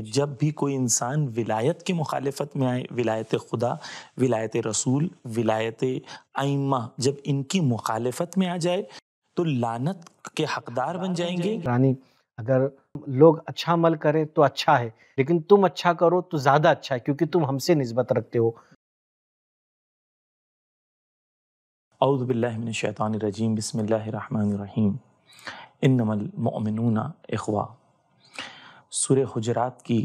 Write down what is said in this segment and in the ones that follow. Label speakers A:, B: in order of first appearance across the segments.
A: जब भी कोई इंसान विलायत की मुखालफत में आए विलायत खुदा विलायत रसूल विलायत आइमा जब इनकी मुखालफत में आ जाए तो लानत के हकदार बन जाएंगे रानी अगर लोग अच्छा अमल करें तो अच्छा है
B: लेकिन तुम अच्छा करो तो ज़्यादा अच्छा है क्योंकि तुम हमसे नस्बत रखते हो
A: अउदबिल्लिनशैतानरजीम बसमिल्लर रहीम इन नमल मोमिन अखवा सूर्य हजरात की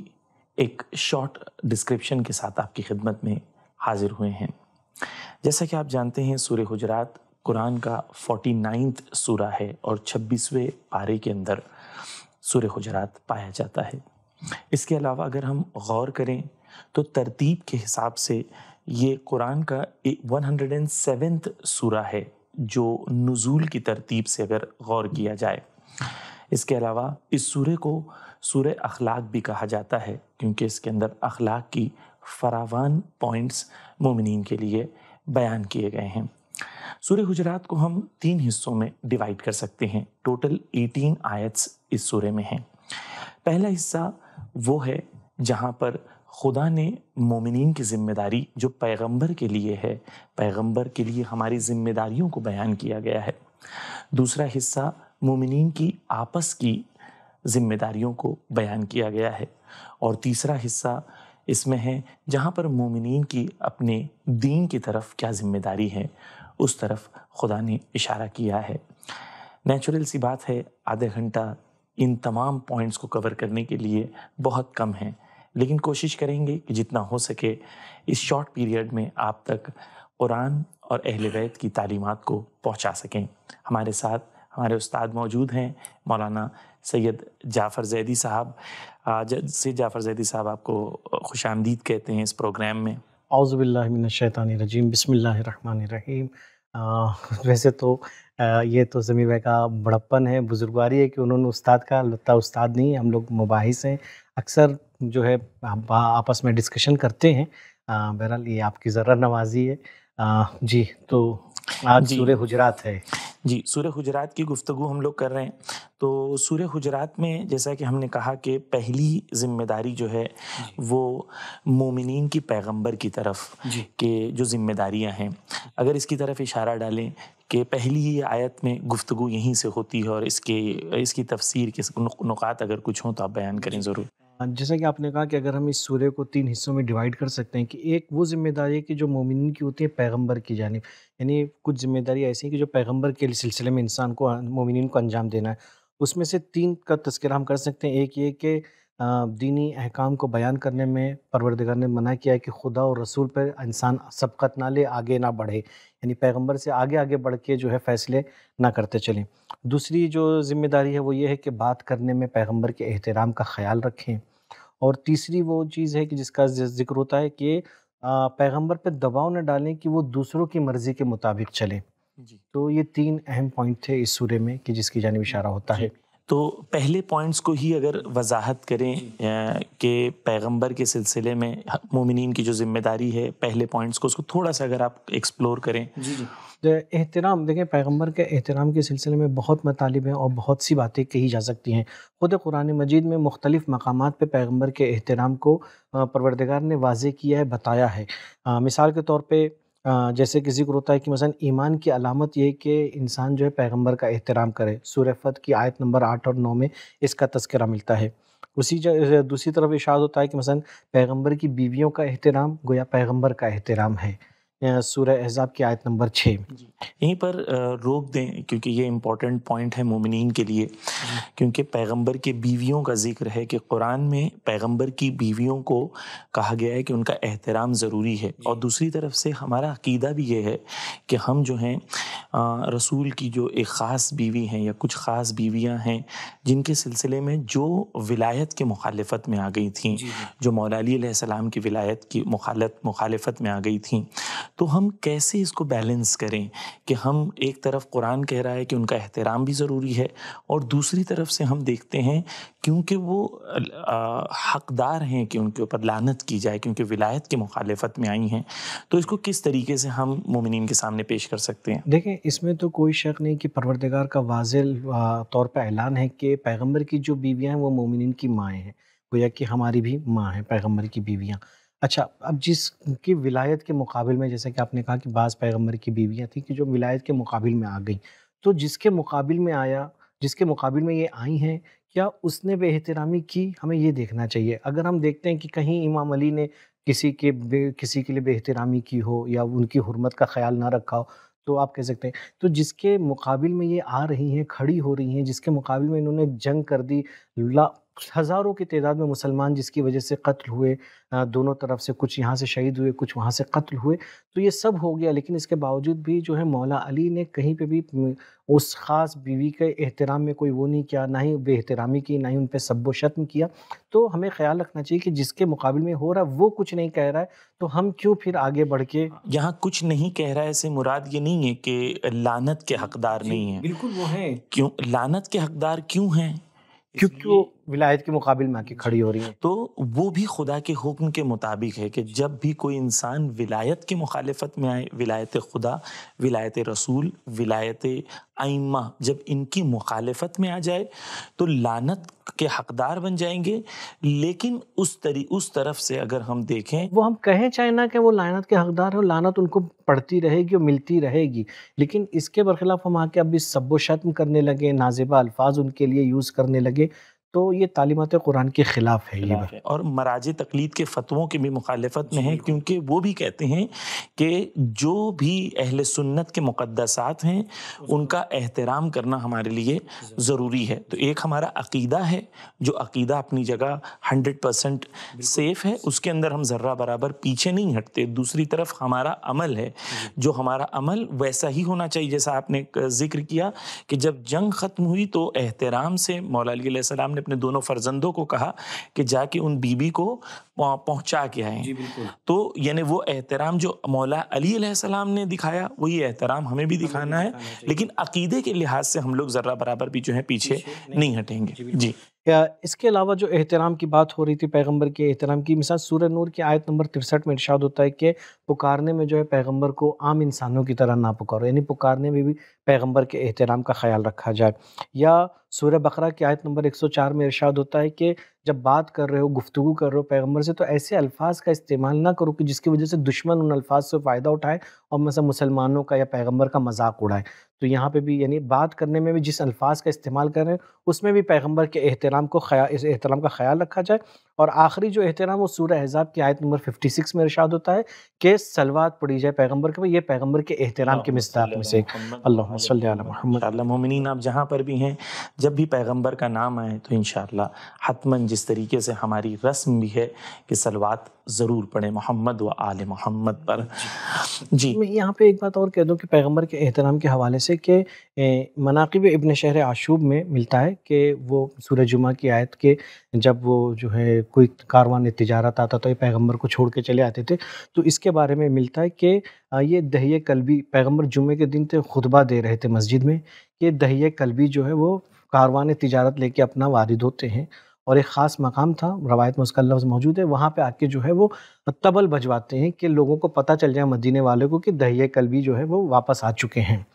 A: एक शॉर्ट डिस्क्रिप्शन के साथ आपकी खिदमत में हाजिर हुए हैं जैसा कि आप जानते हैं सूर्य हजरात कुरान का फोर्टी नाइन्थ सूरा है और छब्बीसवें पारे के अंदर सूर्य हजरात पाया जाता है इसके अलावा अगर हम गौर करें तो तरतीब के हिसाब से ये कुरान का वन हंड्रेड एंड सेवेंथ सूरा है जो नज़ुल की तरतीब से अगर गौर किया जाए इसके अलावा इस सूर्य को सूर्य अखलाक भी कहा जाता है क्योंकि इसके अंदर अखलाक की फरावान पॉइंट्स मोमिन के लिए बयान किए गए हैं सूर्य हुजरात को हम तीन हिस्सों में डिवाइड कर सकते हैं टोटल 18 आयत्स इस सूर्य में हैं पहला हिस्सा वो है जहाँ पर खुदा ने मोमिन की जिम्मेदारी जो पैगंबर के लिए है पैगंबर के लिए हमारी जिम्मेदारियों को बयान किया गया है दूसरा हिस्सा मोमिन की आपस की जिम्मेदारियों को बयान किया गया है और तीसरा हिस्सा इसमें है जहाँ पर मोमिन की अपने दीन की तरफ क्या जिम्मेदारी है उस तरफ खुदा ने इशारा किया है नेचुरल सी बात है आधे घंटा इन तमाम पॉइंट्स को कवर करने के लिए बहुत कम है लेकिन कोशिश करेंगे कि जितना हो सके इस शॉर्ट पीरियड में आप तक कुरान और अहल वैत की तालीमत को पहुंचा सकें हमारे साथ हमारे उस्ताद मौजूद हैं मौलाना सैयद जाफ़र जैदी साहब सैद जाफ़र जैदी साहब आपको खुश आमदीद कहते हैं इस प्रोग्राम में
B: अज़बिल्लिनशैतानरजीम रहीम वैसे तो आ, ये तो ज़मीर भाई का बड़प्पन है बुजुर्गवारी है कि उन्होंने उस्ताद का लता उस्ताद नहीं हम लोग मुबाहिस हैं अक्सर जो है आपस में डिस्कशन करते हैं बहरहाल ये आपकी ज़रा नवाजी है आ, जी तो आज सूर्य
A: हुजरात है जी सूर्य हजरात की गुफ्तु हम लोग कर रहे हैं तो सूर्य हजरात में जैसा कि हमने कहा कि पहली जिम्मेदारी जो है वो मोमिन की पैगंबर की तरफ के जो जिम्मेदारियां हैं अगर इसकी तरफ इशारा डालें कि पहली ही आयत में गुफ्तु यहीं से होती है और इसके इसकी तफसीर के नुकात अगर कुछ हों तो आप बयान करें ज़रूर
B: जैसा कि आपने कहा कि अगर हम इस सूर्य को तीन हिस्सों में डिवाइड कर सकते हैं कि एक वो जिम्मेदारी है कि जो मोमिन की होती है पैगंबर की जानब यानी कुछ जिम्मेदारी ऐसी है कि जो पैगंबर के सिलसिले में इंसान को मोमिन को अंजाम देना है उसमें से तीन का तस्करा हम कर सकते हैं एक ये कि दीनी अहकाम को बयान करने में परवरदगार ने मना किया है कि खुदा और रसूल पर इंसान सबकत ना ले आगे ना बढ़े यानी पैगंबर से आगे आगे बढ़ के जो है फ़ैसले ना करते चलें दूसरी जो ज़िम्मेदारी है वो ये है कि बात करने में पैगंबर के एहतराम का ख्याल रखें और तीसरी वो चीज़ है कि जिसका जिक्र होता है कि पैगम्बर पैगंबर पर दबाव न डालें कि वो दूसरों की मर्ज़ी के मुताबिक चलें तो ये तीन अहम पॉइंट थे इस सूर्य में कि जिसकी जानब इशारा होता है
A: तो पहले पॉइंट्स को ही अगर वजाहत करें कि पैगंबर के सिलसिले में मोमिन की जो जिम्मेदारी है पहले पॉइंट्स को उसको थोड़ा सा अगर आप एक्सप्लोर करें जी जी
B: एहतराम देखें पैगंबर के एहतराम के सिलसिले में बहुत मतालब हैं और बहुत सी बातें कही जा सकती हैं ख़ुद कुरान मजीद में मुख्तलिफ़ मकाम पर पैगम्बर के एहतराम को परवरदगार ने वाजे किया है बताया है आ, मिसाल के तौर पर जैसे किसी को होता है कि मसलन ईमान की अलामत यह कि इंसान जो है पैगंबर का एहतराम करे सुरफत की आयत नंबर आठ और नौ में इसका तस्करा मिलता है उसी दूसरी तरफ इशाद होता है कि मसलन पैगंबर की बीवियों का एहतराम गोया पैगंबर का एहतराम है सूर्य एज़ाब की आयत नंबर छः
A: यहीं पर रोक दें क्योंकि ये इम्पॉर्टेंट पॉइंट है मोमिन के लिए क्योंकि पैगंबर के बीवियों का जिक्र है कि कुरान में पैगंबर की बीवियों को कहा गया है कि उनका एहतराम ज़रूरी है और दूसरी तरफ से हमारा अकीदा भी ये है कि हम जो हैं रसूल की जो एक ख़ास बीवी हैं या कुछ ख़ास बीवियाँ हैं जिनके सिलसिले में जो विलायत के मुखालफत में आ गई थी जो मौला सलाम की विलायत की मुखालत मुखालफत में आ गई थी तो हम कैसे इसको बैलेंस करें कि हम एक तरफ कुरान कह रहा है कि उनका एहतराम भी ज़रूरी है और दूसरी तरफ से हम देखते हैं क्योंकि वो हकदार हैं कि उनके ऊपर लानत की जाए क्योंकि विलायत की मुखालफत में आई हैं तो इसको किस तरीके से हम मोमिन के सामने पेश कर सकते हैं
B: देखें इसमें तो कोई शक नहीं कि परवरदगार का वाज तौर पर ऐलान है कि पैगम्बर की जो बीवियाँ हैं वो मोमिन की माएँ हैं गोया कि हमारी भी माँ हैं पैगम्बर की बीवियाँ अच्छा अब जिसकी विलायत के मुकाबले में जैसे कि आपने कहा कि बाज़ पैगम्बर की बीवियाँ थी कि जो विलायत के मुकाबले में आ गई तो जिसके मुकाबले में आया जिसके मुकाबले में ये आई हैं क्या उसने बेहतरामी की हमें ये देखना चाहिए अगर हम देखते हैं कि कहीं इमाम अली ने किसी के किसी के लिए बेहतरामी की हो या उनकी हरमत का ख्याल ना रखा हो तो आप कह सकते हैं तो जिसके मुकाबले में ये आ रही हैं खड़ी हो रही हैं जिसके मुकाबले में इन्होंने जंग कर दी ला हज़ारों की तादाद में मुसलमान जिसकी वजह से कत्ल हुए दोनों तरफ से कुछ यहाँ से शहीद हुए कुछ वहाँ से कत्ल हुए तो ये सब हो गया लेकिन इसके बावजूद भी जो है मौला अली ने कहीं पे भी उस ख़ास बीवी के एहतराम में कोई वो नहीं किया ना ही बेहतरामी की ना ही उन पर सब्बो शत्म किया तो हमें ख्याल रखना चाहिए कि जिसके मुकाबले में हो रहा है वो कुछ नहीं कह रहा है तो हम क्यों फिर आगे बढ़ के हाँ,
A: यहाँ कुछ नहीं कह रहा है ऐसे मुराद ये नहीं है कि लानत के हकदार नहीं है बिल्कुल वो है क्यों लानत के हकदार क्यों हैं क्योंकि वो विलायत के मुकाबले में आके खड़ी हो रही है तो वो भी खुदा के हुक्म के मुताबिक है कि जब भी कोई इंसान विलायत की मुखालफत में आए विलायत खुदा विलायत रसूल विलायत आइम्मा जब इनकी मुखालफत में आ जाए तो लानत के हकदार बन जाएंगे लेकिन उस तरी उस तरफ से अगर हम देखें वो हम
B: कहें चाहे ना कि वो लानत के हकदार है लानत उनको पड़ती रहेगी और मिलती रहेगी लेकिन इसके बरखिलाफ हम आके अभी सब्बो शत्म करने लगे नाजिबा अल्फाज उनके लिए यूज़ करने लगे तो ये तालीमत कुरान के खिलाफ है खिलाफ ये है।
A: और मराज तकलीद के फतवों के भी मुखालफत में है क्योंकि वो भी कहते हैं कि जो भी अहल सुन्नत के मुकदसात हैं उनका एहतराम करना हमारे लिए ज़रूरी है तो एक हमारा अकीदा है जो अकीदा अपनी जगह हंड्रेड परसेंट सेफ है उसके अंदर हम ज़र्रा बराबर पीछे नहीं हटते दूसरी तरफ हमारा अमल है जो हमारा अमल वैसा ही होना चाहिए जैसा आपने जिक्र किया कि जब जंग ख़त्म हुई तो एहतराम से मौलाम ने अपने दोनों फर्जंदों को कहा कि जाके उन बीबी को पहुंचा के आए तो यानी वो एहतराम जो मौला अली सलाम ने दिखाया वही एहतराम हमें भी दिखाना है लेकिन अकीदे के लिहाज से हम लोग ज़र्रा बराबर भी जो है पीछे नहीं हटेंगे जी
B: इसके अलावा जो एहतराम की बात हो रही थी पैगंबर के एहतराम की मिसाल सूर्य नूर की आयत नंबर तिरसठ में इर्शाद होता है कि पुकारने में जो है पैगंबर को आम इंसानों की तरह ना पुकारो यानी पुकारने में भी पैगंबर के एहतराम का ख्याल रखा जाए या सूर्य बकरा की आयत नंबर 104 में इर्शाद होता है कि जब बात कर रहे हो गुफ्तु कर रहे हो पैगम्बर से तो ऐसे अल्फाज का इस्तेमाल ना करो कि जिसकी वजह से दुश्मन उन अल्फाज से फ़ायदा उठाए और मतलब मुसलमानों का या पैगम्बर का मजाक उड़ाए तो यहाँ पे भी यानी बात करने में भी जिस अल्फाज का इस्तेमाल कर रहे हैं उसमें भी पैगम्बर के एहतराम को ख्याल इस एहतराम का ख्याल रखा जाए और आखिरी जो एहतराम वो सूर्य एहजाब की आयत नंबर 56 में इर्शाद होता है कि सलवात पढ़ी जाए पैगम्बर के
A: ये पैगम्बर के एहतराम के मस्ताक में से अल्लाहमिन आप जहाँ पर भी हैं जब भी पैगम्बर का नाम आए तो इन हतमन जिस तरीके से हमारी रस्म भी है कि सलवात ज़रूर पढ़ें मोहम्मद व आल मोहम्मद पर जी मैं
B: यहाँ पे एक बात और कह दूँ कि पैगंबर के एहतराम के हवाले से कि मनाकब इबन शहर आशूब में मिलता है कि वो सूरज जुमा की आयत के जब वो जो है कोई कारवान तजारत आता तो ये पैगम्बर को छोड़ के चले आते थे तो इसके बारे में मिलता है कि ये दहिए कलबी पैगम्बर जुमे के दिन थे खुतबा दे रहे थे मस्जिद में कि दहिए कलबी जो है वो कारवान तजारत लेके अपना वारिद होते हैं और एक ख़ास मकाम था रवायत में उसका लफ्ज़ मौजूद है वहाँ पे आके जो है वो तबल भजवाते हैं कि लोगों को पता चल जाए मदीने वाले को कि दहिए कलबी जो है वो वापस आ चुके हैं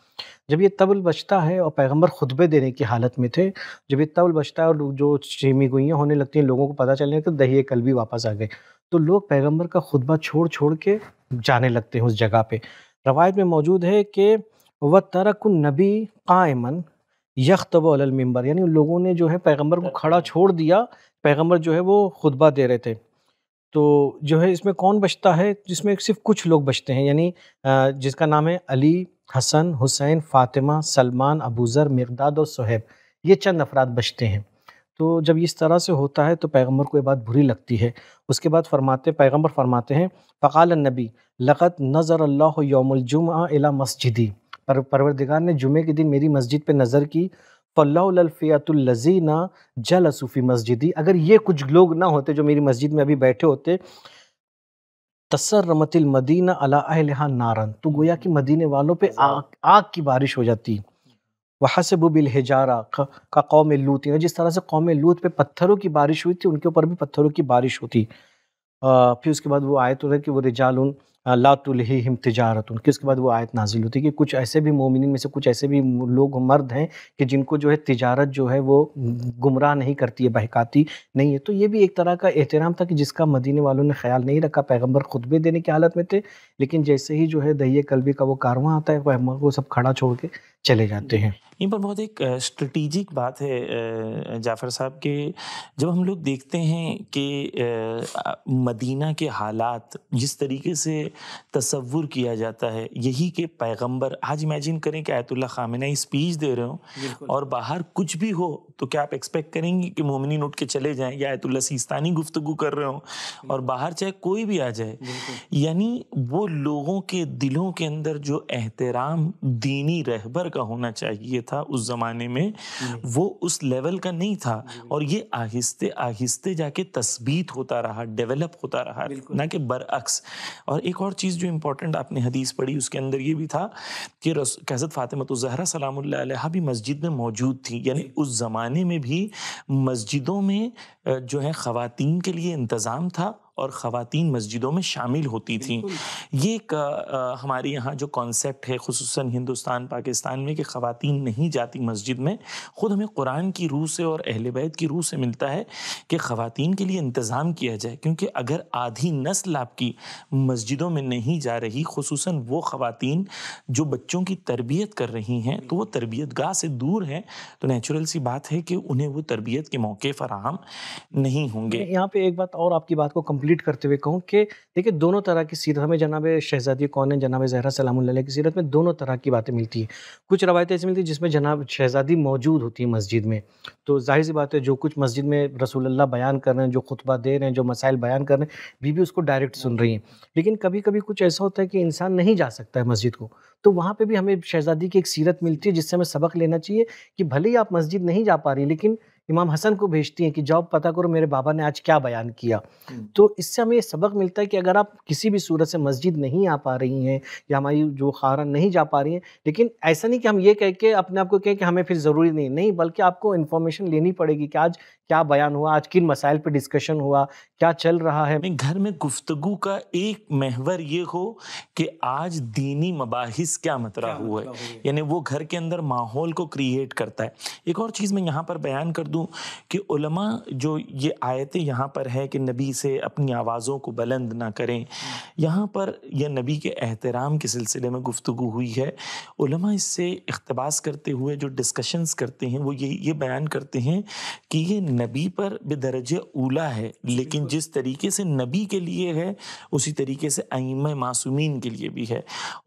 B: जब ये तबल बजता है और पैगंबर खुतबे देने की हालत में थे जब ये तबल बजता है और जो चीमी गुइयाँ होने लगती हैं लोगों को पता चल जाए कि दहिए कलबी वापस आ गए तो लोग पैगम्बर का खुतबा छोड़ छोड़ के जाने लगते हैं उस जगह पर रवायत में मौजूद है कि व तरक नबी कायमन यख तब अलमिंबर यानी लोगों ने जो है पैगंबर को खड़ा छोड़ दिया पैगंबर जो है वो खुतबा दे रहे थे तो जो है इसमें कौन बचता है जिसमें सिर्फ कुछ लोग बचते हैं यानी जिसका नाम है अली हसन हुसैन फातिमा सलमान अबूज़र मिर्दाद और सहेब ये चंद अफराद बचते हैं तो जब इस तरह से होता है तो पैगंबर को ये बात बुरी लगती है उसके बाद फरमाते पैगंबर फरमाते हैं फ़काल नबी लक़त नज़र अल्लाह यौमजुमा अला मस्जिदी पर परवरदिगार ने जुमे के दिन मेरी मस्जिद पे नज़र की फ़ल्लाफ़ियातुल्लजीना जल सूफ़ी मस्जिदी अगर ये कुछ लोग ना होते जो मेरी मस्जिद में अभी बैठे होते तसर रमतिल मदीना अला अहलहा नारन तो गोया कि मदीने वालों पे आग आग की बारिश हो जाती वहाँ से बुबिल हिजारा का, का कौम लूत जिस तरह से कौम लूत पे पत्थरों की बारिश हुई थी उनके ऊपर भी पत्थरों की बारिश होती आ, फिर उसके बाद वो आए तो कि वो रिजाल उन लातुलहीम उनके उसके बाद वो आयत नाजिल होती है कि कुछ ऐसे भी मोमिन में से कुछ ऐसे भी लोग मर्द हैं कि जिनको जो है तजारत जो है वो गुमराह नहीं करती है बहकाती नहीं है तो ये भी एक तरह का एहतराम था कि जिसका मदीने वालों ने ख्याल नहीं रखा पैगम्बर खुतबे देने की हालत में थे लेकिन जैसे ही जो है दही कलबी का वो कारवा आता है पैगम्बर को सब खड़ा छोड़ के चले जाते हैं
A: यहीं पर बहुत एक स्ट्रेटिजिक बात है जाफ़र साहब के जब हम लोग देखते हैं कि मदीना के हालात जिस तरीके से तस्वुर किया जाता है यही के पैगंबर आज इमेजिन करें कि आयतुल्ला खामिना ही स्पीच दे रहे हो और बाहर कुछ भी हो तो क्या आप एक्सपेक्ट करेंगे कि मोमिनी नोट के चले जाएं या आयतुल्ला सिस्तानी गुफ्तगु कर रहे हो और बाहर चाहे कोई भी आ जाए यानी वो लोगों के दिलों के अंदर जो एहतराम दीनी रहबर का होना चाहिए था उस ज़माने में वो उस लेवल का नहीं था और ये आहिस्ते आहिस्ते जाके तस्बीत होता रहा डेवलप होता रहा ना कि बरअक्स और एक और चीज़ जो इम्पोर्टेंट आपने हदीस पढ़ी उसके अंदर ये भी था कि कहजत फ़ातिमत तो जहरा सलाम भी मस्जिद में मौजूद थी यानी उस ज़माने में भी मस्जिदों में जो है ख़वातीन के लिए इंतज़ाम था और ख़वातीन मस्जिदों में शामिल होती थी ये एक हमारे यहाँ जो कॉन्सेप्ट है खसूस हिंदुस्तान पाकिस्तान में कि ख़वातीन नहीं जाती मस्जिद में ख़ुद हमें कुरान की रूह से और अहल बैत की रूह से मिलता है कि ख़वातीन के लिए इंतज़ाम किया जाए क्योंकि अगर आधी नस्ल आपकी मस्जिदों में नहीं जा रही खसूस वो ख़वातीन जो बच्चों की तरबियत कर रही हैं तो वो तरबियत गाह से दूर हैं तो नेचुरल सी बात है कि उन्हें वो तरबियत के मौके फराहम नहीं होंगे
B: यहाँ पे एक बात और आपकी बात को कम कंप्लीट करते हुए कहूँ कि देखिए दोनों तरह की सीरत हमें जनाब शहजादी कौन है जनाब जहरा सलाम की सीरत में दोनों तरह की बातें मिलती हैं कुछ रवायतें ऐसी मिलती हैं जिसमें जनाब शहजादी मौजूद होती है मस्जिद में तो जाहिर सी बात है जो कुछ मस्जिद में रसोल्ला बयान कर रहे हैं जो खुतबा दे रहे हैं जो मसाइल बयान कर रहे हैं बीबी उसको डायरेक्ट सुन रही हैं लेकिन कभी कभी कुछ ऐसा होता है कि इंसान नहीं जा सकता है मस्जिद को तो वहाँ पर भी हमें शहजादी की एक सीरत मिलती है जिससे हमें सबक लेना चाहिए कि भले ही आप मस्जिद नहीं जा पा रही लेकिन इमाम हसन को भेजती हैं कि जाओ पता करो मेरे बाबा ने आज क्या बयान किया हम्म। तो इससे हमें ये सबक मिलता है कि अगर आप किसी भी सूरत से मस्जिद नहीं आ पा रही हैं या हमारी जो खारा नहीं जा पा रही हैं लेकिन ऐसा नहीं कि हम ये कह के अपने आप को कहें कि हमें फिर ज़रूरी नहीं नहीं बल्कि आपको इन्फॉर्मेशन लेनी पड़ेगी कि आज क्या बयान हुआ आज किन मसाइल पे डिस्कशन हुआ क्या चल
A: रहा है घर में गुफ्तगु का एक महवर ये हो कि आज दीनी मबाहिस क्या मतरा मतलब हुआ है मतलब यानी वो घर के अंदर माहौल को क्रिएट करता है एक और चीज़ मैं यहाँ पर बयान कर दूँ कि उलमा जो ये आयतें यहाँ पर है कि नबी से अपनी आवाज़ों को बुलंद ना करें यहाँ पर यह नबी के एहतराम के सिलसिले में गुफ्तु हुई है उलमा इससे इकतबास करते हुए जो डिस्कशंस करते हैं वो ये ये बयान करते हैं कि ये नबी पर बेदरज ऊला है लेकिन जिस तरीके से नबी के लिए है उसी तरीके से आइम मासूमीन के लिए भी है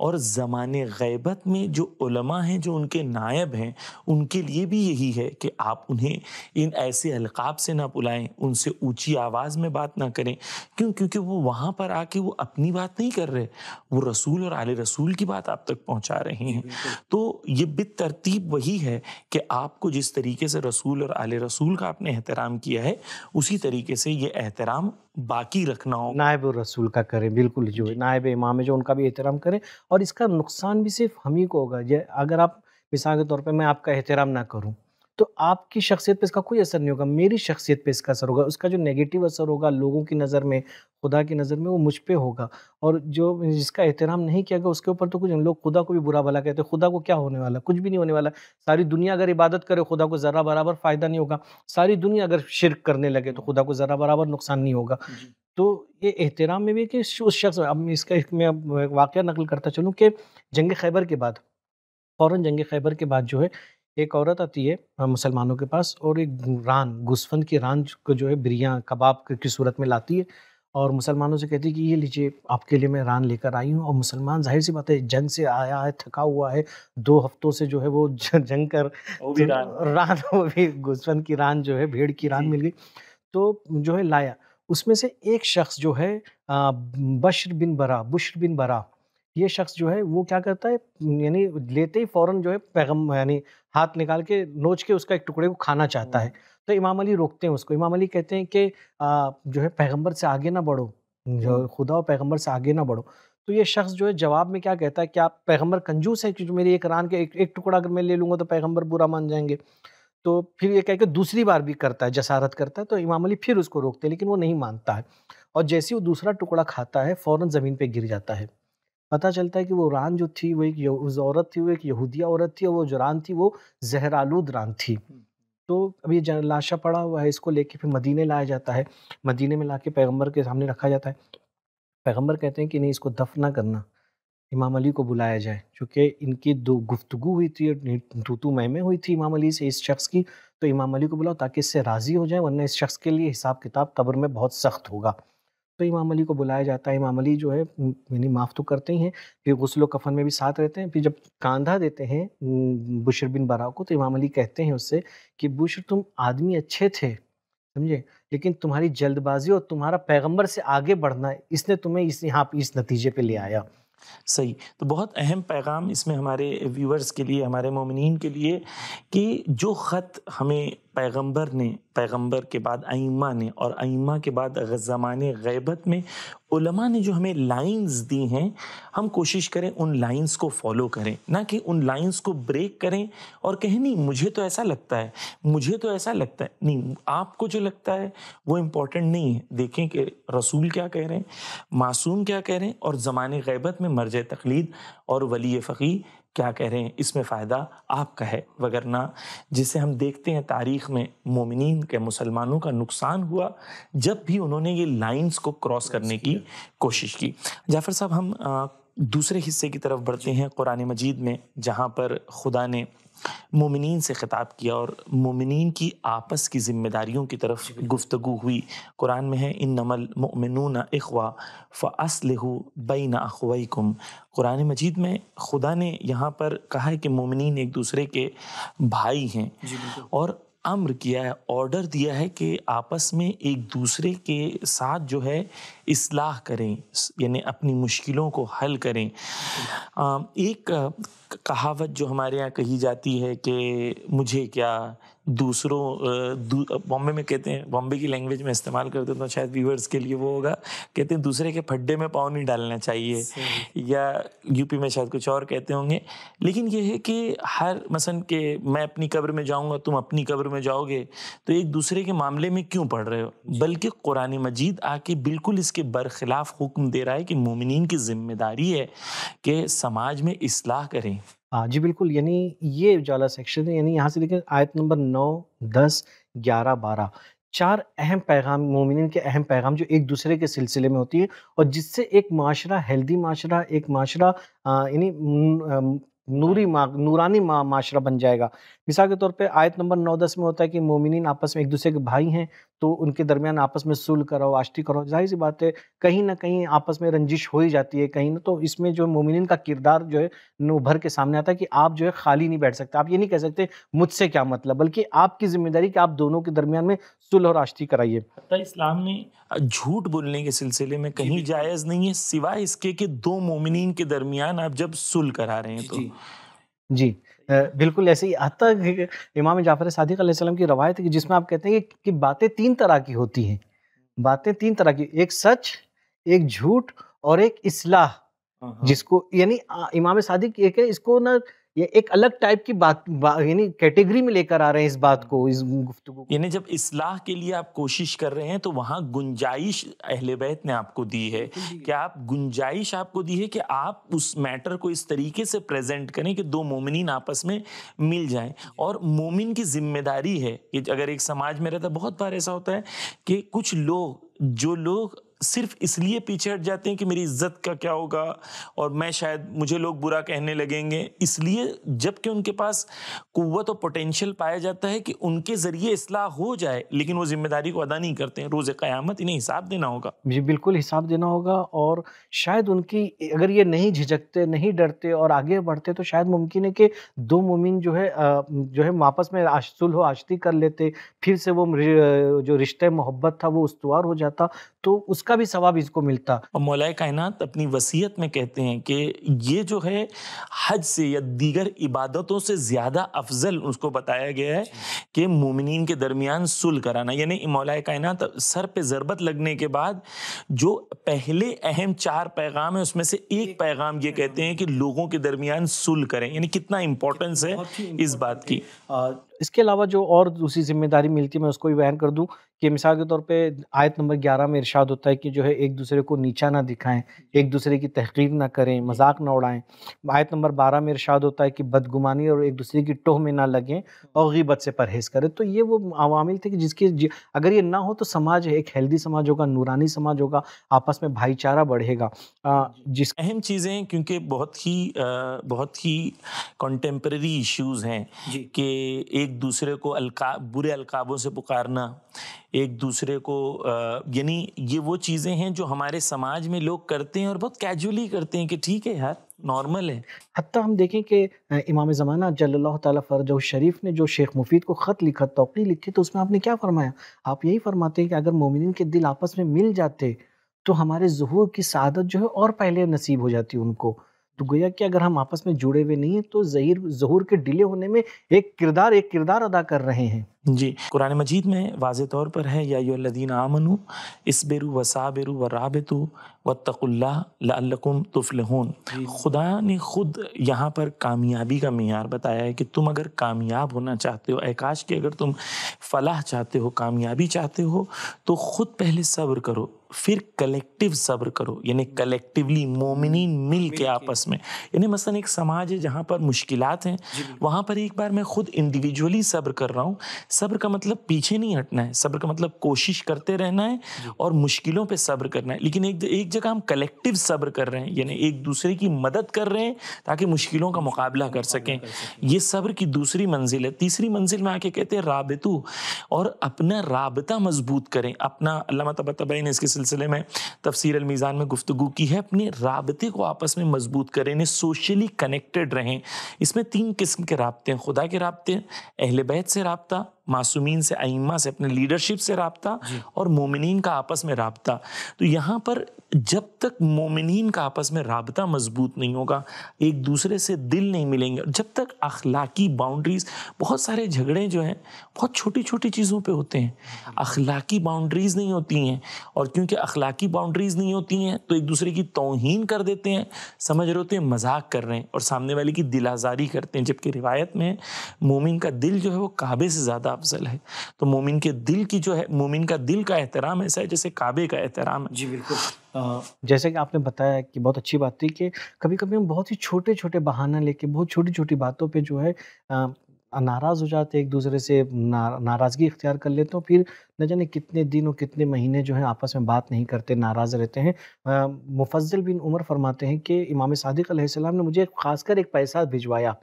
A: और ज़माने गैबत में जो उलमा हैं जो उनके नायब हैं उनके लिए भी यही है कि आप उन्हें इन ऐसे अलकाब से ना बुलाएं उनसे ऊंची आवाज़ में बात ना करें क्यों क्योंकि वो वहाँ पर आके वो अपनी बात नहीं कर रहे वो रसूल और आल रसूल की बात आप तक पहुँचा रहे हैं तो ये बेतरतीब तरतीब वही है कि आपको जिस तरीके से रसूल और आल रसूल का आपने एहतराम किया है उसी तरीके से ये एहतराम बाकी रखना हो नायब रसूल का करें बिल्कुल जो नायब इमाम है जो उनका भी एहतराम करें और इसका
B: नुकसान भी सिर्फ हम ही को होगा अगर आप मिसाल के तौर पर मैं आपका एहतराम ना करूँ तो आपकी शख्सियत पे इसका कोई असर नहीं होगा मेरी शख्सियत पे इसका असर होगा उसका जो नेगेटिव असर होगा लोगों की नज़र में खुदा की नज़र में वो मुझ पर होगा और जो जिसका एहतराम नहीं किया गया उसके ऊपर तो कुछ हम लोग खुदा को भी बुरा भला कहते हैं खुदा को क्या होने वाला कुछ भी नहीं होने वाला सारी दुनिया अगर इबादत करे खुदा को ज़रा बराबर फ़ायदा नहीं होगा सारी दुनिया अगर शिरक करने लगे तो खुदा को ज़रा बराबर नुकसान नहीं होगा तो ये एहतराम में भी है कि उस शख्स अब इसका एक मैं वाक़ नकल करता चलूँ कि जंग खैबर के बाद फ़ौर जंग खैबर के बाद जो है एक औरत आती है मुसलमानों के पास और एक रान गुस्फंद की रान को जो है बिरिया कबाब की सूरत में लाती है और मुसलमानों से कहती है कि ये लीजिए आपके लिए मैं रान लेकर आई हूँ और मुसलमान जाहिर सी बात है जंग से आया है थका हुआ है दो हफ्तों से जो है वो जंग कर वो भी रान रान वो भी गुस्फंद की रान जो है भेड़ की रान मिल गई तो जो है लाया उसमें से एक शख्स जो है बशर बिन बरा बुशर बिन बरा ये शख्स जो है वो क्या करता है यानी लेते ही फ़ौरन जो है पैगम यानी हाथ निकाल के नोच के उसका एक टुकड़े को खाना चाहता है हम्म। तो इमाम अली रोकते हैं उसको इमाम अली कहते हैं कि जो है पैगंबर से आगे ना बढ़ो जो हम्म। खुदा और पैगंबर से आगे ना बढ़ो तो ये शख्स जो है जवाब में क्या कहता है कि आप पैगंबर कंजूस है क्योंकि मेरी एक रान के एक, एक टुकड़ा अगर मैं ले लूँगा तो पैगंबर बुरा मान जाएंगे तो फिर ये कह के दूसरी बार भी करता है जसारत करता है तो इमाम अली फिर उसको रोकते हैं लेकिन वो नहीं मानता है और जैसे वो दूसरा टुकड़ा खाता है फ़ौर ज़मीन पर गिर जाता है पता चलता है कि वो रान जो थी वो एक उस औरत थी वो एक यहूदिया औरत थी और वो जो रान थी वो जहरालूद रान थी तो अब ये लाशा पड़ा हुआ है इसको लेके फिर मदीने लाया जाता है मदीने में ला के पैगम्बर के सामने रखा जाता है पैगम्बर कहते हैं कि नहीं इसको दफना करना इमाम अली को बुलाया जाए क्योंकि इनकी दो गुफ्तगु हुई थी तूतू में हुई थी इमाम अली से इस शख्स की तो इमाम अली को बुलाओ ताकि इससे राज़ी हो जाए वरना इस शख्स के लिए हिसाब किताब कब्र में बहुत सख्त होगा तो इमाम अली को बुलाया जाता है इमाम अली जो है मैंने माफ़ तो करते ही हैं फिर गसल कफन में भी साथ रहते हैं फिर जब कांधा देते हैं बुशर बिन बराव को तो इमाम अली कहते हैं उससे कि बुशर तुम आदमी अच्छे थे समझे लेकिन तुम्हारी जल्दबाजी और तुम्हारा
A: पैगंबर से आगे बढ़ना इसने तुम्हें इस यहाँ इस नतीजे पे ले आया सही तो बहुत अहम पैगाम इसमें हमारे व्यूवर्स के लिए हमारे मोमिन के लिए कि जो ख़त हमें पैगंबर ने पैगंबर के बाद आइमा ने और आइमा के बाद ज़मान गैबत में उलमा ने जो हमें लाइंस दी हैं हम कोशिश करें उन लाइंस को फॉलो करें ना कि उन लाइंस को ब्रेक करें और कहें नहीं मुझे तो ऐसा लगता है मुझे तो ऐसा लगता है नहीं आपको जो लगता है वो इम्पोर्टेंट नहीं है देखें कि रसूल क्या कह रहे हैं मासूम क्या कह रहे हैं और ज़माने गैबत में मर्ज तकलीद और वली फ़कीर क्या कह रहे हैं इसमें फ़ायदा आपका है वगरना जिसे हम देखते हैं तारीख़ में मोमिन के मुसलमानों का नुकसान हुआ जब भी उन्होंने ये लाइंस को क्रॉस करने की कोशिश की जाफ़र साहब हम दूसरे हिस्से की तरफ बढ़ते हैं कुरान मजीद में जहाँ पर खुदा ने मोमिन से ख़िताब किया और मोमिन की आपस की जिम्मेदारियों की तरफ गुफ्तु हुई कुरान में है इन नमल मोमिन अखवा फ़ बैन बई कुम कुरान मजीद में खुदा ने यहाँ पर कहा है कि मोमिन एक दूसरे के भाई हैं और अम्र किया है ऑर्डर दिया है कि आपस में एक दूसरे के साथ जो है इसलाह करें यानी अपनी मुश्किलों को हल करें एक कहावत जो हमारे यहाँ कही जाती है कि मुझे क्या दूसरों बॉम्बे में कहते हैं बॉम्बे की लैंग्वेज में इस्तेमाल करते हैं तो शायद व्यूअर्स के लिए वो होगा कहते हैं दूसरे के फड्डे में पाँव नहीं डालना चाहिए या यूपी में शायद कुछ और कहते होंगे लेकिन ये है कि हर मसन के मैं अपनी कब्र में जाऊँगा तुम अपनी कब्र में जाओगे तो एक दूसरे के मामले में क्यों पढ़ रहे हो बल्कि कुरान मजीद आके बिल्कुल इसके बरखिलाफ़ हुक्म दे रहा है कि मोमिन की जिम्मेदारी है कि समाज में असलाह करें
B: हाँ जी बिल्कुल यानी ये उजाला सेक्शन है यानी यहाँ से देखें आयत नंबर नौ दस ग्यारह बारह चार अहम पैगाम मोमिन के अहम पैगाम जो एक दूसरे के सिलसिले में होती है और जिससे एक माशरा हेल्दी माशरा एक माशरा यानी नूरी मा, नूरानी मा, माशरा बन जाएगा मिसाल के तौर पे आयत नंबर नौ दस में होता है कि मोमिन आपस में एक दूसरे के भाई हैं तो उनके दरमियान आपस में सुल करो आष्टी करो जाहिर सी बात है कहीं ना कहीं आपस में रंजिश हो ही जाती है कहीं ना तो इसमें जो मोमिन का किरदार जो है उभर के सामने आता है कि आप जो है खाली नहीं बैठ सकते आप ये नहीं कह सकते मुझसे क्या मतलब बल्कि आपकी जिम्मेदारी कि आप दोनों के दरमियान में सुलह और आश्ती कराइए
A: इस्लाम ने झूठ बोलने के सिलसिले में कहीं जायज़ नहीं है सिवाय इसके कि दो मोमिन के दरमियान आप जब सुल करा रहे हैं तो
B: जी बिल्कुल ऐसे ही आता इमाम जाफ़र सदक की रवायत है जिसमें आप कहते हैं कि, कि बातें तीन तरह की होती हैं बातें तीन तरह की एक सच एक झूठ और एक इसलाह हाँ, हाँ। जिसको यानी इमाम सादिक एक है इसको ना ये एक अलग टाइप की बात यानी कैटेगरी में लेकर आ रहे हैं इस बात
A: को इस गुफ्तु को यानी जब इसलाह के लिए आप कोशिश कर रहे हैं तो वहाँ गुंजाइश अहले बैत ने आपको दी है कि आप गुंजाइश आपको दी है कि आप उस मैटर को इस तरीके से प्रेजेंट करें कि दो मोमिन आपस में मिल जाएं और मोमिन की जिम्मेदारी है कि अगर एक समाज में रहता बहुत बार ऐसा होता है कि कुछ लोग जो लोग सिर्फ इसलिए पीछे हट जाते हैं कि मेरी इज्जत का क्या होगा और मैं शायद मुझे लोग बुरा कहने लगेंगे इसलिए जबकि उनके पास कुत और पोटेंशियल पाया जाता है कि उनके ज़रिए असलाह हो जाए लेकिन वो जिम्मेदारी को अदा नहीं करते हैं रोज़ क़्यामत इन्हें हिसाब देना होगा
B: जी बिल्कुल हिसाब देना होगा और शायद उनकी अगर ये नहीं झिझकते नहीं डरते और आगे बढ़ते तो शायद मुमकिन है कि दो मुमिन जो है जो है वापस में सुलह आशती कर लेते फिर से वो जो रिश्ते मोहब्बत था वो उसवार हो जाता तो उसका
A: भी सवाब इसको मिलता और मौलाए कायनात अपनी वसीयत में कहते हैं कि ये जो है हज से या दीगर इबादतों से ज़्यादा अफजल उसको बताया गया है कि मोमिन के दरमियान सुल कराना यानी मौलाए कायनात सर पे ज़रबत लगने के बाद जो पहले अहम चार पैगाम है उसमें से एक पैगाम ये कहते हैं कि लोगों के दरमियान सुल करें यानी कितना इम्पोर्टेंस है इस बात की इसके अलावा जो
B: और दूसरी जिम्मेदारी मिलती है मैं उसको भी बयान कर दूं कि मिसाल के तौर पे आयत नंबर 11 में इरशाद होता है कि जो है एक दूसरे को नीचा ना दिखाएं एक दूसरे की तहकीर ना करें मजाक ना उड़ाएं आयत नंबर 12 में इरशाद होता है कि बदगुमानी और एक दूसरे की टोह में ना लगें हाँ। और गीबत से परहेज़ करें तो ये वो अवामिल थे कि जिसके अगर ये ना हो तो समाज एक हेल्दी समाज होगा नूरानी समाज
A: होगा आपस में भाईचारा बढ़ेगा हाँ जिस अहम चीज़ें क्योंकि बहुत ही बहुत ही कॉन्टेम्प्रेरी इशूज़ हैं कि एक दूसरे को अलका बुरे अलकाबों से पुकारना एक दूसरे को यानी ये वो चीज़ें हैं जो हमारे समाज में लोग करते हैं और बहुत कैजुअली करते हैं कि ठीक है यार नॉर्मल है
B: हती हम देखें कि इमाम ज़माना जल्ला तरज शरीफ ने जो शेख मुफीद को ख़त लिखा तोकी लिखी तो उसमें आपने क्या फ़रमाया आप यही फरमाते हैं कि अगर मोमिन के दिल आपस में मिल जाते तो हमारे जहूर की सदत जो है और पहले नसीब हो जाती उनको तो गोया कि अगर हम आपस में जुड़े हुए नहीं हैं तो जहीर जहूर के डिले होने में एक किरदार एक किरदार अदा कर रहे हैं
A: जी कुरान मजीद में वाज तौर पर है या यादीन आमनु बेरु व बेरु व राबतु व तकुल्लाकुम तुफलहून खुदा ने खुद यहाँ पर कामयाबी का मैार बताया है कि तुम अगर कामयाब होना चाहते हो एकाश के अगर तुम फलाह चाहते हो कामयाबी चाहते हो तो ख़ुद पहले सब्र करो फिर कलेक्टिव सब्र करो यानी कलेक्टिवली मोमिनी मिल के आपस में यानी मसलन एक समाज है जहाँ पर मुश्किल हैं वहाँ पर एक बार मैं खुद इंडिविजुअली सब्र कर रहा हूँ सब्र का मतलब पीछे नहीं हटना है सब्र का मतलब कोशिश करते रहना है और मुश्किलों पर सब्र करना है लेकिन एक एक जगह हम कलेक्टिव सब्र कर रहे हैं यानी एक दूसरे की मदद कर रहे हैं ताकि मुश्किलों का मुकाबला कर सकें ये सब्र की दूसरी मंजिल है तीसरी मंजिल में आके कहते हैं राबतू और अपना रबता मजबूत करें अपना अल्लाह तब ने इसके सिलसिले सिलसिले में तफसीर अलमीज़ान में गुफ्तु की है अपने रबते को आपस में मजबूत करें इन्हें सोशली कनेक्टेड रहें इसमें तीन किस्म के रबते हैं खुदा के रबते अहल बैत से रबता मासूमिन से आइमा से अपने लीडरशिप से रबता और मोमिन का आपस में रबता तो यहाँ पर जब तक मोमिन का आपस में रबता मजबूत नहीं होगा एक दूसरे से दिल नहीं मिलेंगे और जब तक अखलाकी बाउंड्रीज़ बहुत सारे झगड़े जो हैं बहुत छोटी छोटी चीज़ों पे होते हैं अखलाकी बाउंड्रीज़ नहीं होती हैं और क्योंकि अखलाकी बाउंड्रीज़ नहीं होती हैं तो एक दूसरे की तोहन कर देते हैं समझ रहे होते हैं मजाक कर रहे हैं और सामने वाले की दिलाजारी करते हैं जबकि रिवायत में मोमिन का दिल जो है वो काबे से ज़्यादा अफजल है तो मोमिन के दिल की जो है मोमिन का दिल का एहतराम ऐसा है जैसे काबे का एहतराम है जी बिल्कुल
B: जैसे कि आपने बताया कि बहुत अच्छी बात थी कि कभी कभी हम बहुत ही छोटे छोटे बहाना लेके बहुत छोटी छोटी बातों पे जो है नाराज़ हो जाते एक दूसरे से ना, नाराज़गी इख्तियार कर लेते हो फिर न जाने कितने दिन और कितने महीने जो है आपस में बात नहीं करते नाराज़ रहते हैं मुफजल बिन उमर फरमाते हैं कि इमाम सादिक सलाम ने मुझे खासकर एक पैसा भिजवाया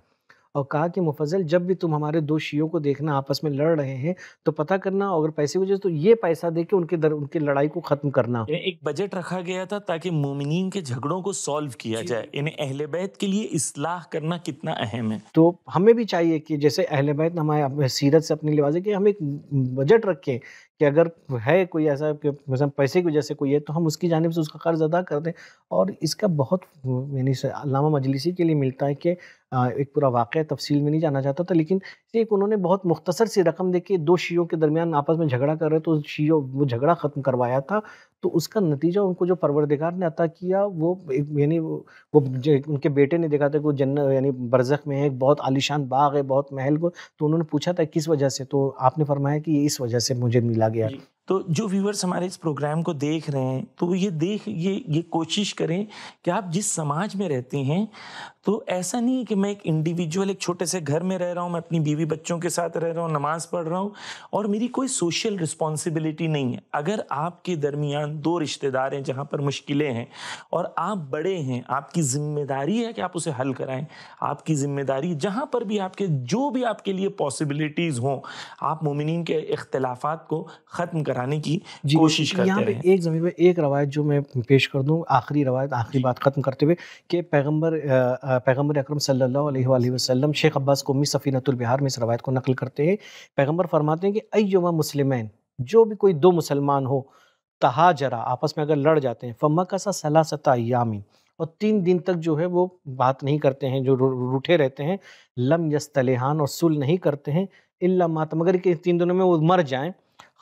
B: और कहा कि मुफजल जब भी तुम हमारे दो शियों को देखना आपस में लड़ रहे हैं तो पता करना अगर पैसे को तो ये पैसा दे के उनके दर उनकी लड़ाई को ख़त्म करना
A: एक बजट रखा गया था ताकि मोमिन के झगड़ों को सॉल्व किया जाए इन्हें अहल बैत के लिए इसलाह करना कितना अहम है
B: तो हमें भी चाहिए कि जैसे अहल बैत हमारे सीरत से अपने लिवाजे कि हम एक बजट रखें कि अगर है कोई ऐसा कि मतलब पैसे की वजह से कोई है तो हम उसकी जानब से उसका कर्ज अदा कर दें और इसका बहुत यानी लामा मजलिसी के लिए मिलता है कि एक पूरा वाक़ तफसील में नहीं जाना चाहता था लेकिन एक उन्होंने बहुत मुख्तसर सी रकम दे के दो शीयों के दरमियान आपस में झगड़ा कर रहे तो शीयों वो झगड़ा ख़त्म करवाया था तो उसका नतीजा उनको जो परवरदिगार ने अता किया वो यानी वो, वो उनके बेटे ने देखा था कि वो जन्न यानी बरजक में है एक बहुत आलिशान बाग है बहुत महल को तो उन्होंने पूछा था किस वजह से तो आपने फरमाया कि इस वजह से मुझे मिला गया
A: तो जो व्यूअर्स हमारे इस प्रोग्राम को देख रहे हैं तो ये देख ये ये कोशिश करें कि आप जिस समाज में रहते हैं तो ऐसा नहीं है कि मैं एक इंडिविजुअल एक छोटे से घर में रह रहा हूँ मैं अपनी बीवी बच्चों के साथ रह रहा हूँ नमाज पढ़ रहा हूँ और मेरी कोई सोशल रिस्पॉन्सिबिलिटी नहीं है अगर आपके दरमियान दो रिश्तेदार हैं जहाँ पर मुश्किलें हैं और आप बड़े हैं आपकी जिम्मेदारी है कि आप उसे हल कराएं आपकी जिम्मेदारी जहाँ पर भी आपके जो भी आपके लिए पॉसिबिलिटीज़ हों आप मुमिन के अख्तिलाफ़ को ख़त्म कराने की कोशिश करते हैं
B: एक ज़मीन में एक रवायत जो मैं पेश कर दूँ आखिरी रवायत आखिरी बात ख़त्म करते हुए कि पैगम्बर पैगम्बर अक्रम सल्ला वसलम शेख अब्बास कौमी सफ़ीनतुलबिहार में इस रवायत को नकल करते हैं पैगम्बर फरमाते हैं कि अयुमा मुसलमैन जो भी कोई दो मुसलमान हो तहा जरा आपस में अगर लड़ जाते हैं फम्मा का सा सलासता यामिन और तीन दिन तक जो है वो बात नहीं करते हैं जो रूठे रहते हैं लम यस्तलेहान और सुल नहीं करते हैं इल्ला मगर कि तीन दिनों में वो मर जाएं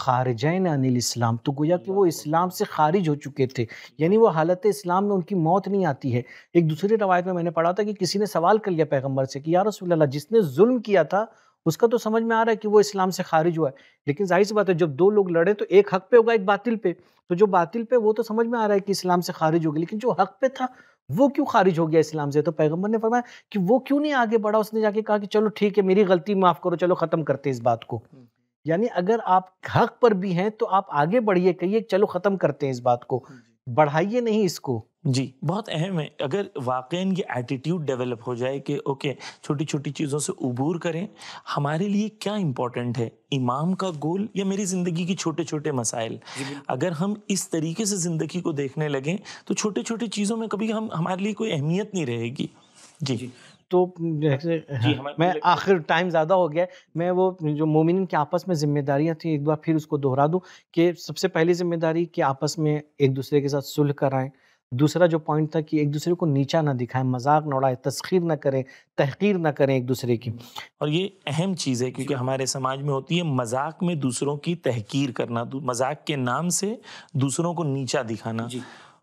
B: खारजैन अनिल इस्लाम तो गोया कि वो इस्लाम से खारिज हो चुके थे यानी वो हालत इस्लाम में उनकी मौत नहीं आती है एक दूसरी रवायत में मैंने पढ़ा था कि किसी ने सवाल कर लिया पैगम्बर से कि यार रसोल्ला जिसने जुल्म किया था उसका तो समझ में आ रहा है कि वो इस्लाम से खारिज हुआ है लेकिन जाहिर सी बात है जब दो लोग लड़े तो एक हक पे होगा एक बातिल पे तो जो बातिल पे वो तो समझ में आ रहा है कि इस्लाम से खारिज हो गया लेकिन जो हक पे था वो क्यों खारिज हो गया इस्लाम से तो पैगंबर ने फरमाया कि वो क्यों नहीं आगे बढ़ा उसने जाके कहा कि चलो ठीक है मेरी गलती माफ़ करो चलो ख़त्म करते इस बात को हम्म। यानी अगर आप हक पर भी हैं तो आप आगे बढ़िए कहिए चलो ख़त्म करते हैं इस बात को बढ़ाइए नहीं इसको
A: जी बहुत अहम है अगर वाकई ये एटीट्यूड डेवलप हो जाए कि ओके छोटी छोटी चीज़ों से उबूर करें हमारे लिए क्या इम्पोर्टेंट है इमाम का गोल या मेरी ज़िंदगी की छोटे छोटे मसाइल अगर हम इस तरीके से ज़िंदगी को देखने लगें तो छोटे छोटे चीज़ों में कभी हम हमारे लिए कोई अहमियत नहीं रहेगी जी, जी।
B: तो जैसे हाँ, मैं मतलब आखिर टाइम ज़्यादा हो गया मैं वो जो मोमिन के आपस में जिम्मेदारियाँ थी एक बार फिर उसको दोहरा दूँ कि सबसे पहली जिम्मेदारी कि आपस में एक दूसरे के साथ सुलह कराएं दूसरा जो पॉइंट था कि एक दूसरे को नीचा ना दिखाएं मजाक ना उड़ाएं तस्खीर ना करें
A: तहकीर ना करें एक दूसरे की और ये अहम चीज़ है क्योंकि हमारे समाज में होती है मजाक में दूसरों की तहकीर करना मजाक के नाम से दूसरों को नीचा दिखाना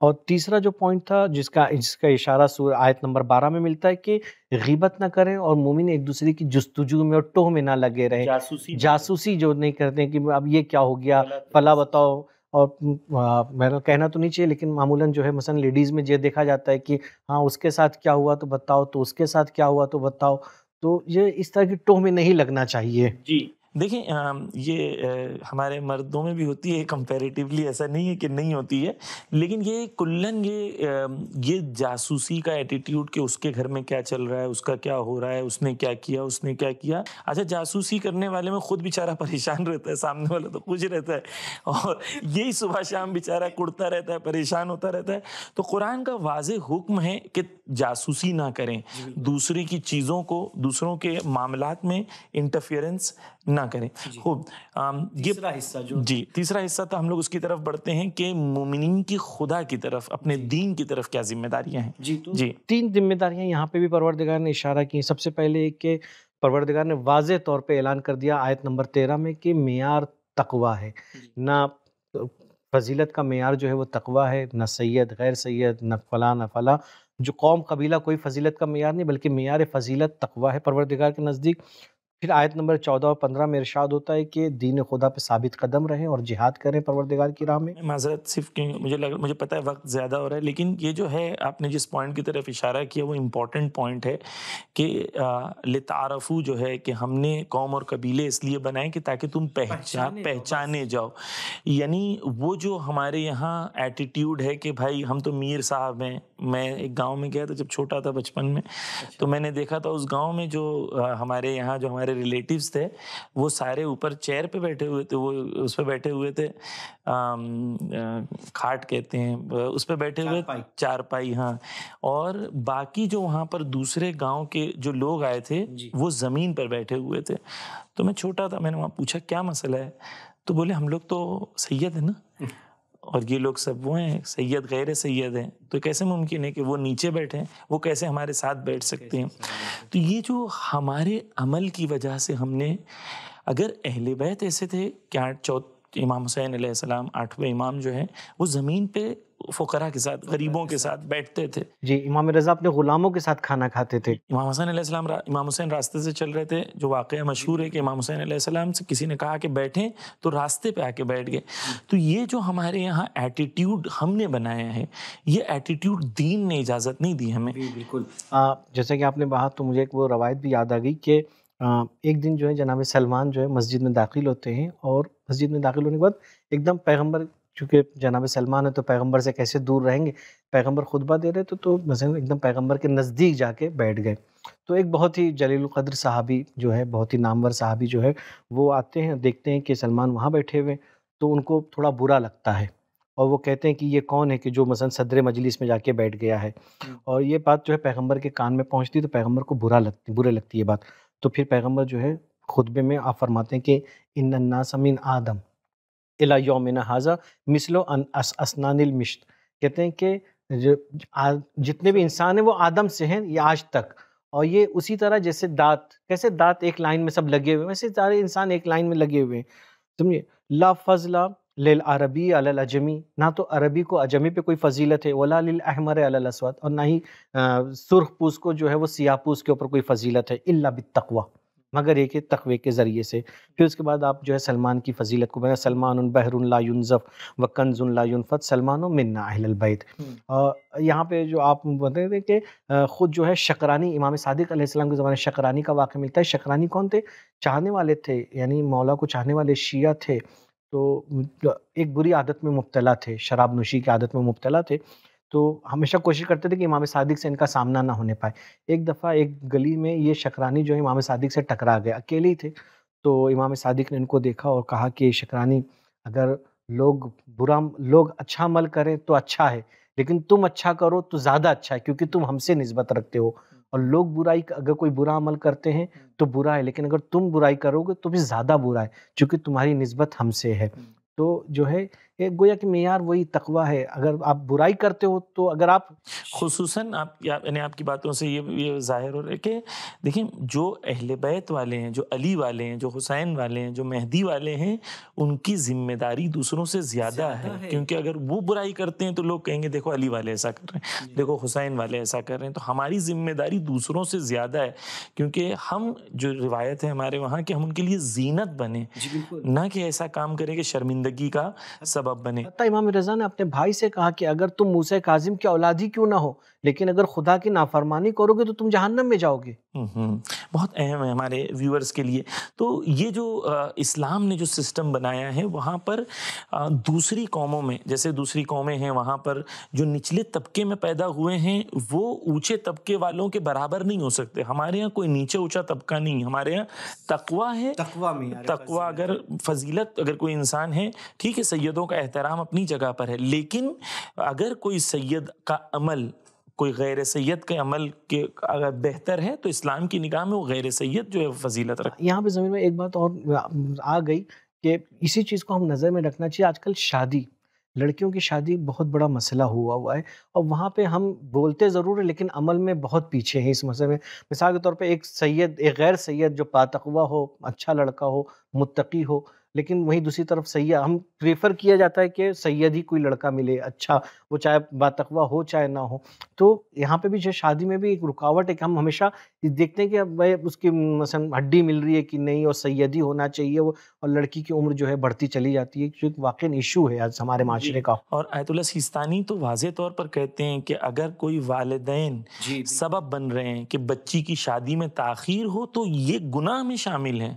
B: और तीसरा जो पॉइंट था जिसका जिसका इशारा सूर आयत नंबर बारह में मिलता है कि गिबत ना करें और मोमिन एक दूसरे की जस्तजू में और टोह में ना लगे रहे जासूसी जासूसी जो नहीं करते कि अब ये क्या हो गया फला बताओ और मेरा तो कहना तो नहीं चाहिए लेकिन मामूलन जो है मसलन लेडीज़ में ये देखा जाता है कि हाँ उसके साथ क्या हुआ तो बताओ तो उसके साथ क्या हुआ तो बताओ तो ये इस तरह की टोह में नहीं लगना चाहिए
A: जी देखें ये हमारे मर्दों में भी होती है कंपैरेटिवली ऐसा नहीं है कि नहीं होती है लेकिन ये कुल्लन ये ये जासूसी का एटीट्यूड कि उसके घर में क्या चल रहा है उसका क्या हो रहा है उसने क्या किया उसने क्या किया अच्छा जासूसी करने वाले में खुद बेचारा परेशान रहता है सामने वाला तो खुश रहता है और यही सुबह शाम बेचारा कुड़ता रहता है परेशान होता रहता है तो कुरान का वाज हुक्म है कि जासूसी ना करें दूसरे की चीज़ों को दूसरों के मामला में इंटरफियरेंस ना करें खूब ये तीसरा हिस्सा जो जी तीसरा हिस्सा तो हम लोग उसकी तरफ बढ़ते हैं कि मोमिन की खुदा की तरफ अपने दीन की तरफ क्या जिम्मेदारियां हैं जी तो जी
B: तीन जिम्मेदारियां यहाँ पे भी परवरदिगार ने इशारा की सबसे पहले एक के परवरदिगार ने वाज तौर पर ऐलान कर दिया आयत नंबर तेरह में कि मैार तकवा है ना तो फजीलत का मैार जो है वो तकवा है न सैद गैर सैद न फला न फला जो कौम कबीला कोई फजीलत का मैार नहीं बल्कि मैार फजीलत तकवा है परवरदिगार के नज़दीक फिर आयत नंबर चौदह और पंद्रह में इरशाद होता है कि दीन खुदा पे साबित कदम रहें और जिहाद करें परवरदिगार की राह में माजरत सिर्फ
A: मुझे लग मुझे पता है वक्त ज़्यादा हो रहा है लेकिन ये जो है आपने जिस पॉइंट की तरफ इशारा किया वो इम्पॉर्टेंट पॉइंट है कि लतारफ़ू जो है कि हमने कौम और कबीले इसलिए बनाए कि ताकि तुम पहचान पहचाने जाओ यानी वो जो हमारे यहाँ एटीट्यूड है कि भाई हम तो मीर साहब हैं मैं एक गांव में गया था जब छोटा था बचपन में अच्छा। तो मैंने देखा था उस गांव में जो हमारे यहाँ जो हमारे रिलेटिव्स थे वो सारे ऊपर चेयर पे बैठे हुए थे वो उस पर बैठे हुए थे खाट कहते हैं उस पर बैठे हुए पाई। चार पाई हाँ और बाकी जो वहाँ पर दूसरे गाँव के जो लोग आए थे वो ज़मीन पर बैठे हुए थे तो मैं छोटा था मैंने वहाँ पूछा क्या मसला है तो बोले हम लोग तो सैयद है ना और ये लोग सब वो हैं सैयद गैर सैयद हैं तो कैसे मुमकिन है कि वो नीचे बैठे वो कैसे हमारे साथ बैठ सकते हैं तो ये जो हमारे अमल की वजह से हमने अगर अहल बैत ऐसे थे कि आठ चौथ इमाम हुसैन आठवें इमाम जो है वो ज़मीन पे फकरा के साथ गरीबों के साथ बैठते थे
B: जी इमाम रजा अपने गुलामों के साथ खाना खाते थे इमाम
A: हुसैन सलाम इमाम हुसैन रास्ते से चल रहे थे जो वाक़ मशहूर है कि इमाम हुसैन सलाम से किसी ने कहा कि बैठें तो रास्ते पर आके बैठ गए तो ये जो हमारे यहाँ एटीट्यूड हमने बनाया है ये एटीट्यूड दीन ने इजाज़त नहीं दी हमें बिल्कुल जैसे कि आपने
B: कहा तो मुझे एक वो रवायत भी याद आ गई कि एक दिन जो है जनाब सलमान जो है मस्जिद में दाखिल होते हैं और मस्जिद में दाखिल होने के बाद एकदम पैगम्बर चूँकि जनाब सलमान है तो पैगंबर से कैसे दूर रहेंगे पैगंबर खुतबा दे रहे तो तो मसलन एकदम पैगंबर के नज़दीक जाके बैठ गए तो एक बहुत ही जलील कद्र साहबी जो है बहुत ही नामवर साहबी जो है वो आते हैं देखते हैं कि सलमान वहाँ बैठे हुए तो उनको थोड़ा बुरा लगता है और वो कहते हैं कि ये कौन है कि जो मसलन सदर मजलिस में जाके बैठ गया है और ये बात जो है पैगम्बर के कान में पहुँचती तो पैगम्बर को बुरा लगती बुरे लगती है बात तो फिर पैगम्बर जो है खुतबे में आप फरमाते हैं कि इन नासमिन आदम अला योमिन हाजा मिसलो अस, असनानिल मिश्त कहते हैं कि जितने भी इंसान हैं वो आदम से हैं ये आज तक और ये उसी तरह जैसे दांत कैसे दांत एक लाइन में सब लगे हुए हैं वैसे सारे इंसान एक लाइन में लगे हुए हैं समझिए ला फजला लिल अरबी अल अजमी ना तो अरबी को अजमी पे कोई फजीलत है वला लिल अहमर अल असवाद और ना ही सुर्ख पूस को जो है वो सियाह पूस के ऊपर कोई फजीलत है इल्ला बितकवा मगर एक है तकवे के ज़रिए से फिर उसके बाद आप जो है सलमान की फजीलत को बना सलमान बहरुन लायुनज़फ़ व कंजुन लायुनफ़त सलमान मिन्ना यहाँ पे जो आप बता रहे कि ख़ुद जो है शकरानी इमाम सादिक के ज़माने शकरानी का वाक़ मिलता है शकरानी कौन थे चाहने वाले थे यानी मौला को चाहने वाले शिया थे तो एक बुरी आदत में मुबतला थे शराब नोशी की आदत में मुबतला थे तो हमेशा कोशिश करते थे कि इमाम सादिक से इनका सामना ना होने पाए एक दफ़ा एक गली में ये शकरानी जो इमाम सादिक से टकरा गए अकेले ही थे तो इमाम सादिक ने इनको देखा और कहा कि शकरानी अगर लोग बुरा लोग अच्छा अमल करें तो अच्छा है लेकिन तुम अच्छा करो तो ज़्यादा अच्छा है क्योंकि तुम हमसे नस्बत रखते हो और लोग बुराई अगर कोई बुरा अमल करते हैं तो बुरा है लेकिन अगर तुम बुराई करोगे तो भी ज़्यादा बुरा है क्योंकि तुम्हारी नस्बत हमसे है तो जो है एक गोया कि मैार वही तकवा है अगर आप
A: बुराई करते हो तो अगर आप खसूस आप यानी आपकी बातों से ये ये जाहिर हो रहा है कि देखिए जो अहल बैत वाले हैं जो अली वाले हैं जो हुसैन वाले हैं जो मेहदी वाले हैं उनकी जिम्मेदारी दूसरों से ज़्यादा है, है क्योंकि अगर वो बुराई करते हैं तो लोग कहेंगे देखो अली वाले ऐसा कर रहे हैं देखो हुसैन वाले ऐसा कर रहे हैं तो हमारी जिम्मेदारी दूसरों से ज़्यादा है क्योंकि हम जो रिवायत है हमारे वहाँ कि हम उनके लिए जीनत बने ना कि ऐसा काम करें कि शर्मिंदगी का सब सबब बने
B: इमाम रजा ने अपने भाई से कहा कि अगर तुम मूसा काजिम की औलाद ही क्यों ना हो लेकिन अगर खुदा की नाफरमानी करोगे तो तुम जहन्नम में जाओगे
A: हम्म, हम्म, बहुत अहम है हमारे व्यूअर्स के लिए तो ये जो इस्लाम ने जो सिस्टम बनाया है वहाँ पर दूसरी कौमों में जैसे दूसरी कौमें हैं वहाँ पर जो निचले तबके में पैदा हुए हैं वो ऊँचे तबके वालों के बराबर नहीं हो सकते हमारे यहाँ कोई नीचे ऊँचा तबका नहीं हमारे यहाँ तकवा है तकवा में तकवा अगर फजीलत अगर कोई इंसान है ठीक है सैदों का एहतराम अपनी जगह पर है लेकिन अगर कोई सैयद का अमल कोई गैर सैद के अमल के अगर बेहतर है तो इस्लाम की निगाह में वो गैर सैद जो है फजीलत रख
B: यहाँ पे ज़मीन में एक बात और आ गई कि इसी चीज़ को हम नज़र में रखना चाहिए आजकल शादी लड़कियों की शादी बहुत बड़ा मसला हुआ हुआ है और वहाँ पे हम बोलते ज़रूर है लेकिन अमल में बहुत पीछे हैं इस मसले में मिसाल के तौर पे एक सैयद एक गैर सैयद जो पातकवा हो अच्छा लड़का हो मुतकी हो लेकिन वहीं दूसरी तरफ सैया हम प्रेफर किया जाता है कि सैयद ही कोई लड़का मिले अच्छा वो चाहे बातकवा हो चाहे ना हो तो यहाँ पे भी जो शादी में भी एक रुकावट है कि हम हमेशा देखते हैं कि भाई उसकी मसलन हड्डी मिल रही है कि नहीं और सैयद ही होना चाहिए वो और लड़की की उम्र जो है बढ़ती चली
A: जाती है जो वाकई इशू है आज हमारे माशरे का और आयतुल्ला सिस्तानी तो वाज तौर पर कहते हैं कि अगर कोई वालदेन सबब बन रहे हैं कि बच्ची की शादी में ताखिर हो तो ये गुनाह में शामिल है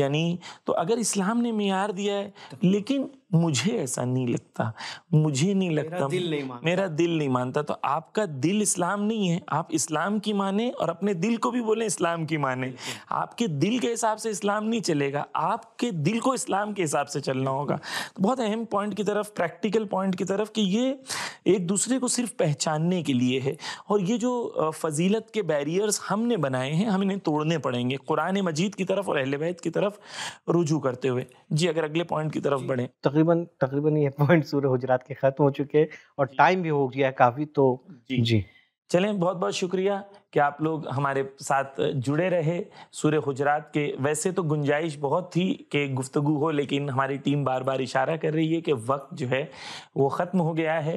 A: यानी तो अगर इस्लाम ने मियार दिया है लेकिन मुझे ऐसा नहीं लगता मुझे नहीं लगता मेरा दिल नहीं मानता मेरा दिल नहीं मानता तो आपका दिल इस्लाम नहीं है आप इस्लाम की माने और अपने दिल को भी बोले इस्लाम की माने आपके दिल के हिसाब से इस्लाम नहीं चलेगा आपके दिल को इस्लाम के हिसाब से चलना होगा तो बहुत अहम पॉइंट की तरफ प्रैक्टिकल पॉइंट की तरफ कि ये एक दूसरे को सिर्फ पहचानने के लिए है और ये जो फजीलत के बैरियर्स हमने बनाए हैं हम इन्हें तोड़ने पड़ेंगे कुरान मजीद की तरफ और अहल की तरफ रुजू करते हुए जी अगर अगले पॉइंट की तरफ
B: तो तकरीबन तकरीबन ये पॉइंट सूर्य गुजरात के ख़त्म हो चुके हैं और
A: टाइम भी हो गया है काफ़ी तो जी जी चलें बहुत बहुत शुक्रिया कि आप लोग हमारे साथ जुड़े रहे सूर्य हजरात के वैसे तो गुंजाइश बहुत थी कि गुफ्तगु हो लेकिन हमारी टीम बार बार इशारा कर रही है कि वक्त जो है वो ख़त्म हो गया है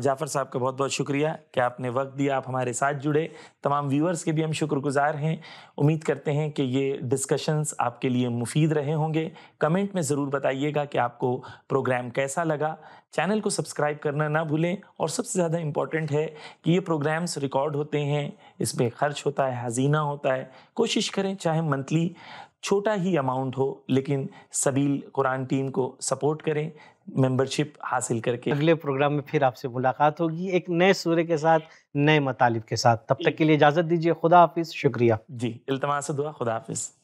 A: जाफ़र साहब का बहुत बहुत शुक्रिया कि आपने वक्त दिया आप हमारे साथ जुड़े तमाम व्यूअर्स के भी हम शुक्रगुजार हैं उम्मीद करते हैं कि ये डिस्कशंस आपके लिए मुफीद रहे होंगे कमेंट में ज़रूर बताइएगा कि आपको प्रोग्राम कैसा लगा चैनल को सब्सक्राइब करना ना भूलें और सबसे ज़्यादा इम्पॉर्टेंट है कि ये प्रोग्राम्स रिकॉर्ड होते हैं इस पर खर्च होता है हजीना होता है कोशिश करें चाहे मंथली छोटा ही अमाउंट हो लेकिन सबील कुरान टीम को सपोर्ट करें मेंबरशिप हासिल करके अगले प्रोग्राम में फिर आपसे
B: मुलाकात होगी एक नए सूर्य के साथ नए मतालिब के साथ तब तक के लिए इजाज़त दीजिए खुदा हाफिज़ शुक्रिया
A: जी इल्तमास दुआ खुदा हाफिज़